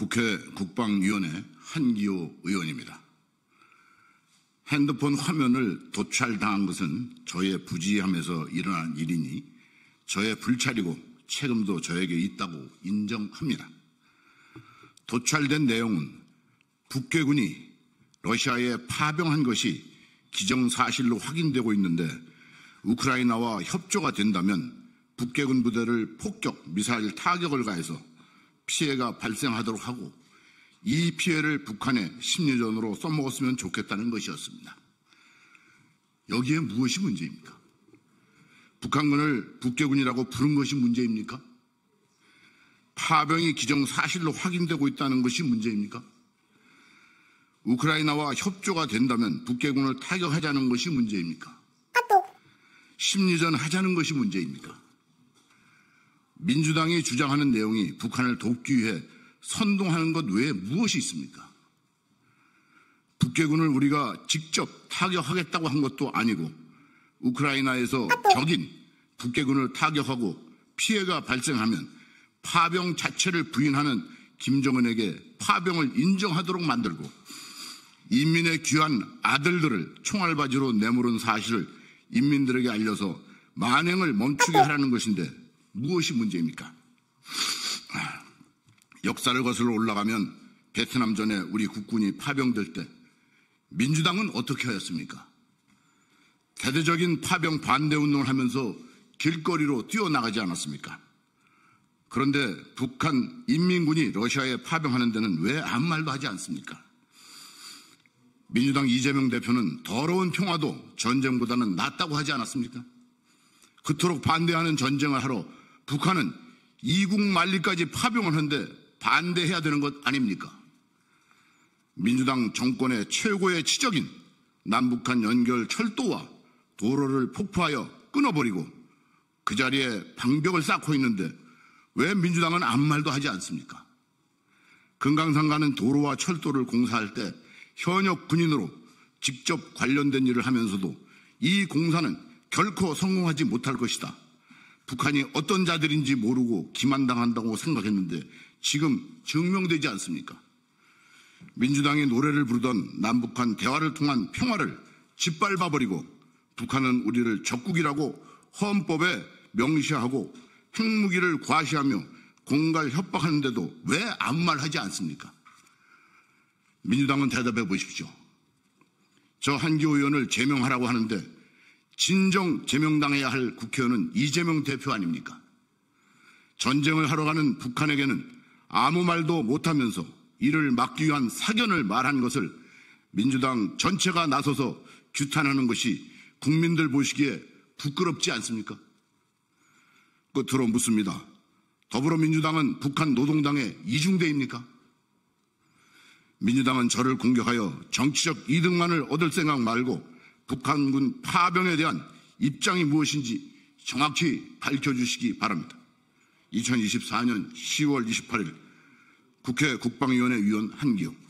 국회 국방위원회 한기호 의원입니다. 핸드폰 화면을 도찰당한 것은 저의 부지함에서 일어난 일이니 저의 불찰이고 책임도 저에게 있다고 인정합니다. 도찰된 내용은 북괴군이 러시아에 파병한 것이 기정사실로 확인되고 있는데 우크라이나와 협조가 된다면 북괴군 부대를 폭격 미사일 타격을 가해서 피해가 발생하도록 하고 이 피해를 북한의 심리전으로 써먹었으면 좋겠다는 것이었습니다. 여기에 무엇이 문제입니까? 북한군을 북괴군이라고 부른 것이 문제입니까? 파병이 기정사실로 확인되고 있다는 것이 문제입니까? 우크라이나와 협조가 된다면 북괴군을 타격하자는 것이 문제입니까? 심리전 하자는 것이 문제입니까? 민주당이 주장하는 내용이 북한을 돕기 위해 선동하는 것 외에 무엇이 있습니까? 북괴군을 우리가 직접 타격하겠다고 한 것도 아니고 우크라이나에서 적인 북괴군을 타격하고 피해가 발생하면 파병 자체를 부인하는 김정은에게 파병을 인정하도록 만들고 인민의 귀한 아들들을 총알바지로 내모른 사실을 인민들에게 알려서 만행을 멈추게 하라는 것인데 무엇이 문제입니까? 아, 역사를 거슬러 올라가면 베트남 전에 우리 국군이 파병될 때 민주당은 어떻게 하였습니까? 대대적인 파병 반대 운동을 하면서 길거리로 뛰어나가지 않았습니까? 그런데 북한 인민군이 러시아에 파병하는 데는 왜 아무 말도 하지 않습니까? 민주당 이재명 대표는 더러운 평화도 전쟁보다는 낫다고 하지 않았습니까? 그토록 반대하는 전쟁을 하러 북한은 이국 만리까지 파병을 한데 반대해야 되는 것 아닙니까? 민주당 정권의 최고의 치적인 남북한 연결 철도와 도로를 폭파하여 끊어버리고 그 자리에 방벽을 쌓고 있는데 왜 민주당은 아무 말도 하지 않습니까? 금강산가는 도로와 철도를 공사할 때 현역 군인으로 직접 관련된 일을 하면서도 이 공사는 결코 성공하지 못할 것이다. 북한이 어떤 자들인지 모르고 기만당한다고 생각했는데 지금 증명되지 않습니까? 민주당이 노래를 부르던 남북한 대화를 통한 평화를 짓밟아버리고 북한은 우리를 적국이라고 헌법에 명시하고 핵무기를 과시하며 공갈 협박하는데도 왜 아무 말 하지 않습니까? 민주당은 대답해 보십시오. 저 한기호 의원을 제명하라고 하는데 진정 제명당해야 할 국회의원은 이재명 대표 아닙니까? 전쟁을 하러 가는 북한에게는 아무 말도 못하면서 이를 막기 위한 사견을 말한 것을 민주당 전체가 나서서 규탄하는 것이 국민들 보시기에 부끄럽지 않습니까? 끝으로 묻습니다. 더불어민주당은 북한 노동당의 이중대입니까? 민주당은 저를 공격하여 정치적 이득만을 얻을 생각 말고 북한군 파병에 대한 입장이 무엇인지 정확히 밝혀주시기 바랍니다. 2024년 10월 28일 국회 국방위원회 위원 한기영